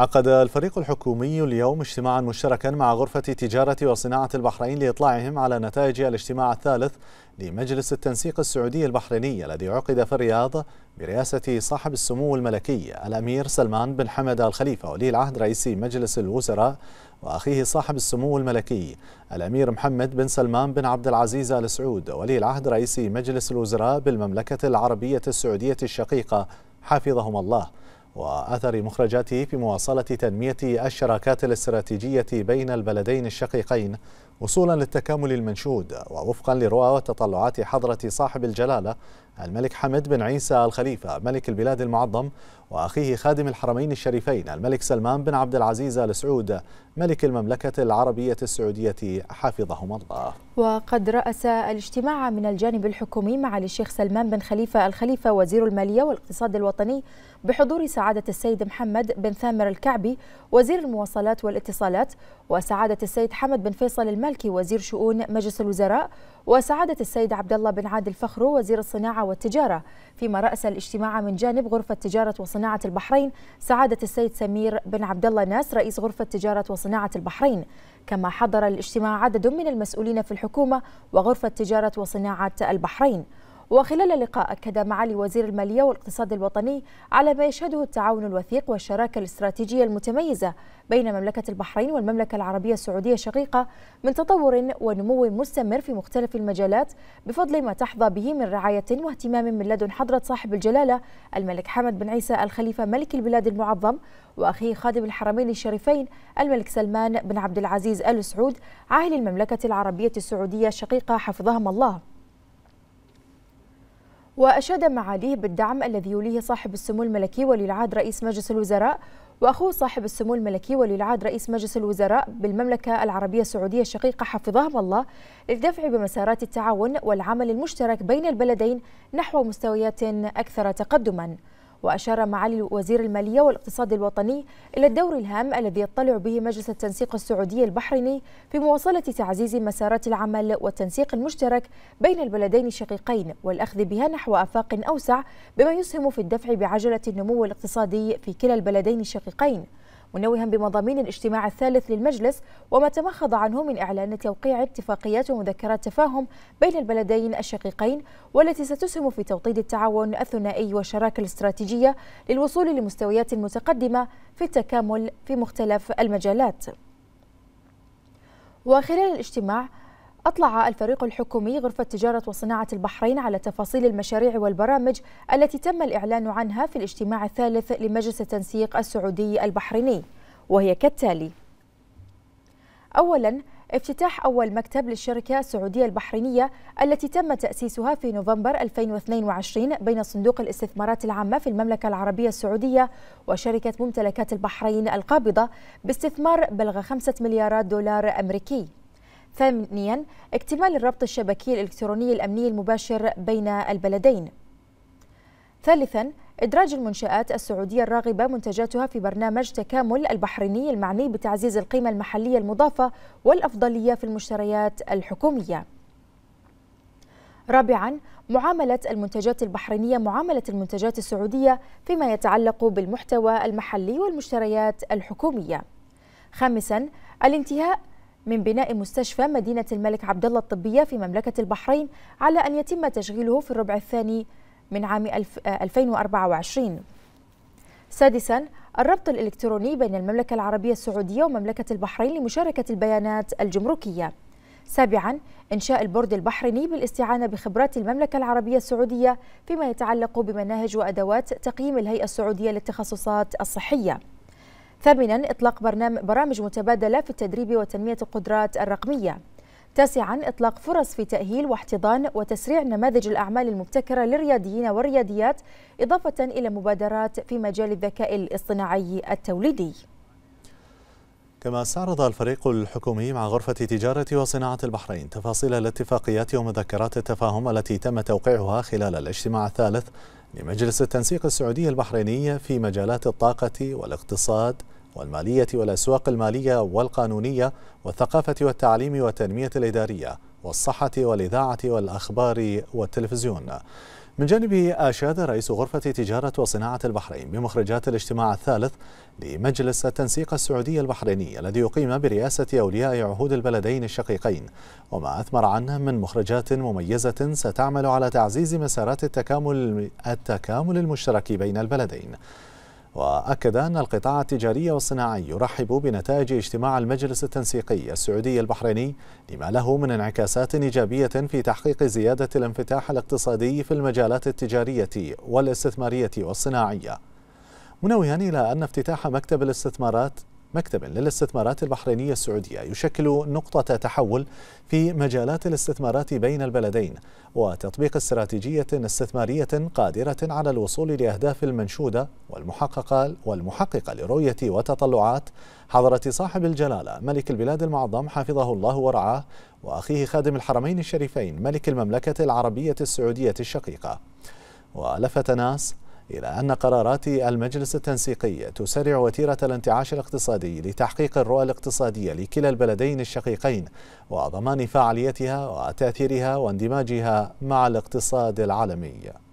عقد الفريق الحكومي اليوم اجتماعا مشتركا مع غرفة تجارة وصناعة البحرين لإطلاعهم على نتائج الاجتماع الثالث لمجلس التنسيق السعودي البحريني الذي عقد في الرياض برئاسة صاحب السمو الملكي الأمير سلمان بن حمد الخليفة ولي العهد رئيس مجلس الوزراء وأخيه صاحب السمو الملكي الأمير محمد بن سلمان بن عبد العزيز آل سعود ولي العهد رئيس مجلس الوزراء بالمملكة العربية السعودية الشقيقة حفظهم الله وأثر مخرجاته في مواصلة تنمية الشراكات الاستراتيجية بين البلدين الشقيقين وصولا للتكامل المنشود ووفقا لرؤى وتطلعات حضرة صاحب الجلالة الملك حمد بن عيسى الخليفة ملك البلاد المعظم وأخيه خادم الحرمين الشريفين الملك سلمان بن عبد العزيز آل سعود ملك المملكة العربية السعودية حفظهم الله وقد رأس الاجتماع من الجانب الحكومي مع الشيخ سلمان بن خليفة الخليفة وزير المالية والاقتصاد الوطني بحضور سعادة السيد محمد بن ثامر الكعبي وزير المواصلات والاتصالات وسعادة السيد حمد بن فيصل المالكي وزير شؤون مجلس الوزراء وسعادة السيد عبد الله بن عادل فخرو وزير الصناعة والتجارة فيما رأس الاجتماع من جانب غرفة تجارة وصناعة البحرين سعادة السيد سمير بن عبد الله ناس رئيس غرفة تجارة وصناعة البحرين كما حضر الاجتماع عدد من المسؤولين في الحكومة وغرفة تجارة وصناعة البحرين وخلال اللقاء أكد معالي وزير المالية والاقتصاد الوطني على ما يشهده التعاون الوثيق والشراكة الاستراتيجية المتميزة بين مملكة البحرين والمملكة العربية السعودية الشقيقة من تطور ونمو مستمر في مختلف المجالات بفضل ما تحظى به من رعاية واهتمام من لدن حضرة صاحب الجلالة الملك حمد بن عيسى الخليفة ملك البلاد المعظم وأخيه خادم الحرمين الشريفين الملك سلمان بن عبد العزيز آل سعود عاهل المملكة العربية السعودية الشقيقة حفظهم الله وأشاد معاليه بالدعم الذي يوليه صاحب السمو الملكي ولي العهد رئيس مجلس الوزراء وأخوه صاحب السمو الملكي ولي العهد رئيس مجلس الوزراء بالمملكة العربية السعودية الشقيقة حفظهم الله للدفع بمسارات التعاون والعمل المشترك بين البلدين نحو مستويات أكثر تقدماً وأشار معالي وزير المالية والاقتصاد الوطني إلى الدور الهام الذي يطلع به مجلس التنسيق السعودي البحريني في مواصلة تعزيز مسارات العمل والتنسيق المشترك بين البلدين الشقيقين والأخذ بها نحو آفاق أوسع بما يسهم في الدفع بعجلة النمو الاقتصادي في كلا البلدين الشقيقين منوها بمضامين الاجتماع الثالث للمجلس وما تمخض عنه من إعلان توقيع اتفاقيات ومذكرات تفاهم بين البلدين الشقيقين والتي ستسهم في توطيد التعاون الثنائي والشراكة الاستراتيجية للوصول لمستويات متقدمة في التكامل في مختلف المجالات. وخلال الاجتماع أطلع الفريق الحكومي غرفة تجارة وصناعة البحرين على تفاصيل المشاريع والبرامج التي تم الإعلان عنها في الاجتماع الثالث لمجلس التنسيق السعودي البحريني وهي كالتالي أولاً افتتاح أول مكتب للشركة السعودية البحرينية التي تم تأسيسها في نوفمبر 2022 بين صندوق الاستثمارات العامة في المملكة العربية السعودية وشركة ممتلكات البحرين القابضة باستثمار بلغ 5 مليارات دولار أمريكي ثانيا اكتمال الربط الشبكي الإلكتروني الأمني المباشر بين البلدين ثالثا إدراج المنشآت السعودية الراغبة منتجاتها في برنامج تكامل البحريني المعني بتعزيز القيمة المحلية المضافة والأفضلية في المشتريات الحكومية رابعا معاملة المنتجات البحرينية معاملة المنتجات السعودية فيما يتعلق بالمحتوى المحلي والمشتريات الحكومية خامسا الانتهاء من بناء مستشفى مدينة الملك عبدالله الطبية في مملكة البحرين على أن يتم تشغيله في الربع الثاني من عام 2024 آه، سادساً الربط الإلكتروني بين المملكة العربية السعودية ومملكة البحرين لمشاركة البيانات الجمركية سابعاً إنشاء البورد البحريني بالاستعانة بخبرات المملكة العربية السعودية فيما يتعلق بمناهج وأدوات تقييم الهيئة السعودية للتخصصات الصحية ثامنا إطلاق برنامج برامج متبادلة في التدريب وتنمية القدرات الرقمية تاسعا إطلاق فرص في تأهيل واحتضان وتسريع نماذج الأعمال المبتكرة للرياديين والرياديات إضافة إلى مبادرات في مجال الذكاء الاصطناعي التوليدي كما استعرض الفريق الحكومي مع غرفة تجارة وصناعة البحرين تفاصيل الاتفاقيات ومذكرات التفاهم التي تم توقيعها خلال الاجتماع الثالث لمجلس التنسيق السعودي البحريني في مجالات الطاقة والاقتصاد والمالية والأسواق المالية والقانونية والثقافة والتعليم والتنمية الإدارية والصحة والإذاعة والأخبار والتلفزيون من جانبه أشاد رئيس غرفة تجارة وصناعة البحرين بمخرجات الاجتماع الثالث لمجلس التنسيق السعودي البحريني الذي يقيم برئاسة أولياء عهود البلدين الشقيقين وما أثمر عنه من مخرجات مميزة ستعمل على تعزيز مسارات التكامل, التكامل المشترك بين البلدين وأكد أن القطاع التجاري والصناعي يرحب بنتائج اجتماع المجلس التنسيقي السعودي البحريني لما له من انعكاسات إيجابية في تحقيق زيادة الانفتاح الاقتصادي في المجالات التجارية والاستثمارية والصناعية منوها إلى أن افتتاح مكتب الاستثمارات مكتب للاستثمارات البحرينية السعودية يشكل نقطة تحول في مجالات الاستثمارات بين البلدين وتطبيق استراتيجية استثمارية قادرة على الوصول لأهداف المنشودة والمحققة والمحققة لرؤية وتطلعات حضرة صاحب الجلالة ملك البلاد المعظم حفظه الله ورعاه وأخيه خادم الحرمين الشريفين ملك المملكة العربية السعودية الشقيقة ولفت ناس إلى أن قرارات المجلس التنسيقي تسرع وتيرة الانتعاش الاقتصادي لتحقيق الرؤى الاقتصادية لكلا البلدين الشقيقين وضمان فعاليتها وتأثيرها واندماجها مع الاقتصاد العالمي